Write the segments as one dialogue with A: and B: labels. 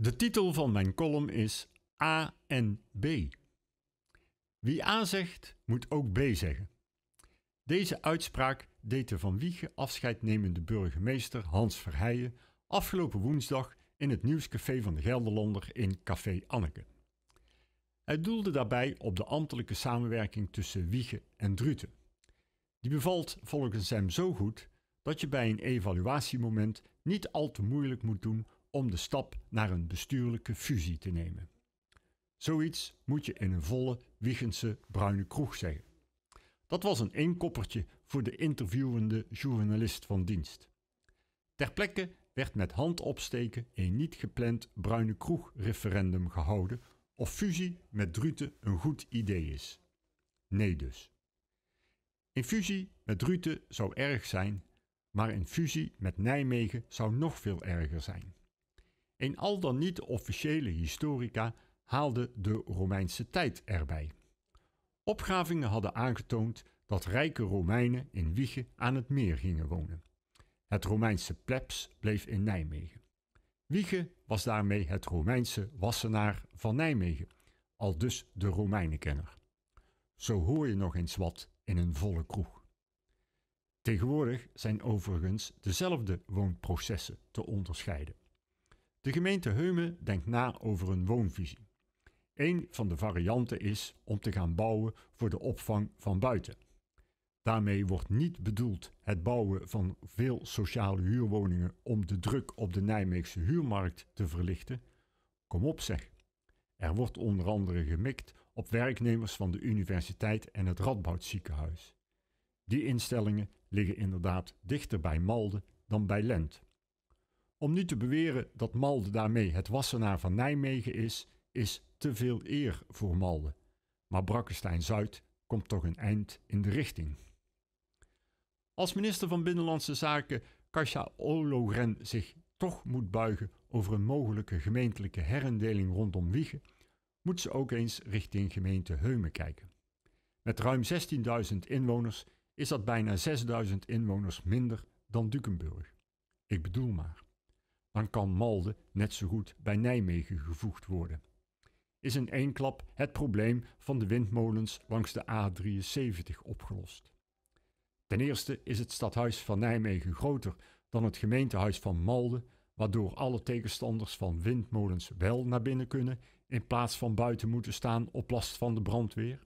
A: De titel van mijn column is A en B. Wie A zegt, moet ook B zeggen. Deze uitspraak deed de van Wiegen afscheidnemende burgemeester Hans Verheijen afgelopen woensdag in het nieuwscafé van de Gelderlander in Café Anneke. Hij doelde daarbij op de ambtelijke samenwerking tussen Wiege en Druten. Die bevalt volgens hem zo goed dat je bij een evaluatiemoment niet al te moeilijk moet doen om de stap naar een bestuurlijke fusie te nemen. Zoiets moet je in een volle Wiegense bruine kroeg zeggen. Dat was een eenkoppertje voor de interviewende journalist van dienst. Ter plekke werd met handopsteken een niet gepland bruine kroeg-referendum gehouden of fusie met Druten een goed idee is. Nee dus. Een fusie met Druten zou erg zijn, maar een fusie met Nijmegen zou nog veel erger zijn. Een al dan niet officiële historica haalde de Romeinse tijd erbij. Opgravingen hadden aangetoond dat rijke Romeinen in Wiege aan het meer gingen wonen. Het Romeinse plebs bleef in Nijmegen. Wiege was daarmee het Romeinse wassenaar van Nijmegen, al dus de Romeinenkenner. Zo hoor je nog eens wat in een volle kroeg. Tegenwoordig zijn overigens dezelfde woonprocessen te onderscheiden. De gemeente Heumen denkt na over een woonvisie. Een van de varianten is om te gaan bouwen voor de opvang van buiten. Daarmee wordt niet bedoeld het bouwen van veel sociale huurwoningen om de druk op de Nijmeegse huurmarkt te verlichten. Kom op zeg. Er wordt onder andere gemikt op werknemers van de universiteit en het Radboud ziekenhuis. Die instellingen liggen inderdaad dichter bij Malden dan bij Lent. Om nu te beweren dat Malde daarmee het Wassenaar van Nijmegen is, is te veel eer voor Malde. Maar Brakkestein-Zuid komt toch een eind in de richting. Als minister van Binnenlandse Zaken Kasia Ologren zich toch moet buigen over een mogelijke gemeentelijke herindeling rondom Wiegen, moet ze ook eens richting gemeente Heumen kijken. Met ruim 16.000 inwoners is dat bijna 6.000 inwoners minder dan Dukenburg. Ik bedoel maar dan kan Malden net zo goed bij Nijmegen gevoegd worden. Is in één klap het probleem van de windmolens langs de A73 opgelost. Ten eerste is het stadhuis van Nijmegen groter dan het gemeentehuis van Malden, waardoor alle tegenstanders van windmolens wel naar binnen kunnen in plaats van buiten moeten staan op last van de brandweer.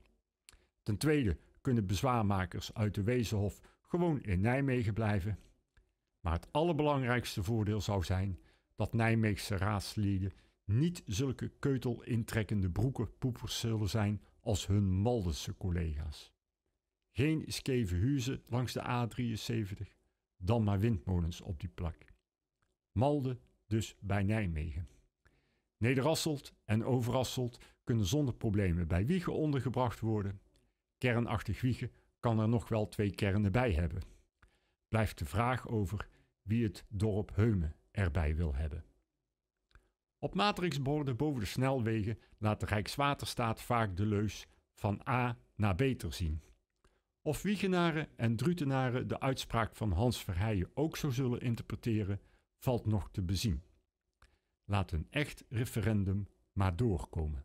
A: Ten tweede kunnen bezwaarmakers uit de Wezenhof gewoon in Nijmegen blijven maar het allerbelangrijkste voordeel zou zijn dat Nijmeegse raadsleden niet zulke keutelintrekkende broekenpoepers zullen zijn als hun Maldense collega's. Geen skeve huizen langs de A73, dan maar windmolens op die plak. Malde dus bij Nijmegen. Nederasselt en Overasselt kunnen zonder problemen bij Wiegen ondergebracht worden. Kernachtig Wiegen kan er nog wel twee kernen bij hebben. Blijft de vraag over wie het dorp Heumen erbij wil hebben. Op matrixborden boven de snelwegen laat de Rijkswaterstaat vaak de leus van A naar beter zien. Of Wiegenaren en Drutenaren de uitspraak van Hans Verheijen ook zo zullen interpreteren, valt nog te bezien. Laat een echt referendum maar doorkomen.